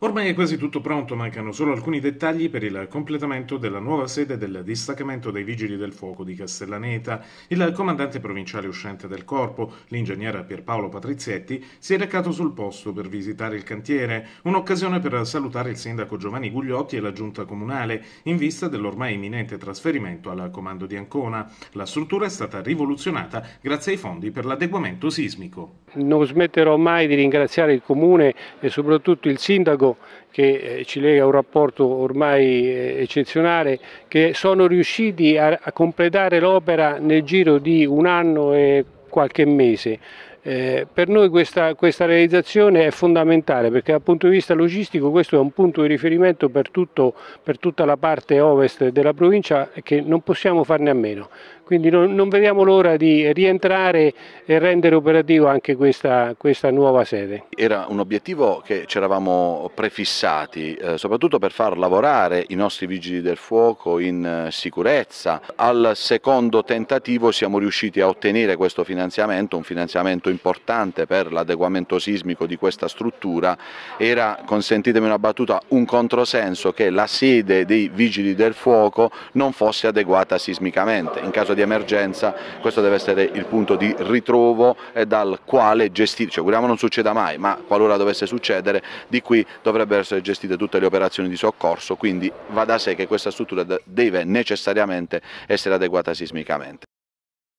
Ormai è quasi tutto pronto, mancano solo alcuni dettagli per il completamento della nuova sede del distaccamento dei Vigili del Fuoco di Castellaneta. Il comandante provinciale uscente del corpo, l'ingegnere Pierpaolo Patrizietti, si è recato sul posto per visitare il cantiere, un'occasione per salutare il sindaco Giovanni Gugliotti e la giunta comunale in vista dell'ormai imminente trasferimento al comando di Ancona. La struttura è stata rivoluzionata grazie ai fondi per l'adeguamento sismico. Non smetterò mai di ringraziare il comune e soprattutto il sindaco storico che eh, ci lega un rapporto ormai eh, eccezionale, che sono riusciti a, a completare l'opera nel giro di un anno e qualche mese. Eh, per noi questa, questa, realizzazione è fondamentale perché dal punto di vista logistico questo è un punto di riferimento per, tutto, per tutta la parte ovest della provincia che non possiamo farne a meno quindi non, non vediamo l'ora di rientrare e rendere operativo anche questa, questa nuova sede. Era un obiettivo che ci eravamo prefissati, eh, soprattutto per far lavorare i nostri vigili del fuoco in eh, sicurezza. Al secondo tentativo siamo riusciti a ottenere questo finanziamento, un finanziamento importante per l'adeguamento sismico di questa struttura. Era, consentitemi una battuta, un controsenso che la sede dei vigili del fuoco non fosse adeguata sismicamente. In caso di di emergenza, questo deve essere il punto di ritrovo eh, dal quale gestire, ci auguriamo non succeda mai, ma qualora dovesse succedere, di qui dovrebbero essere gestite tutte le operazioni di soccorso, quindi va da sé che questa struttura deve necessariamente essere adeguata sismicamente.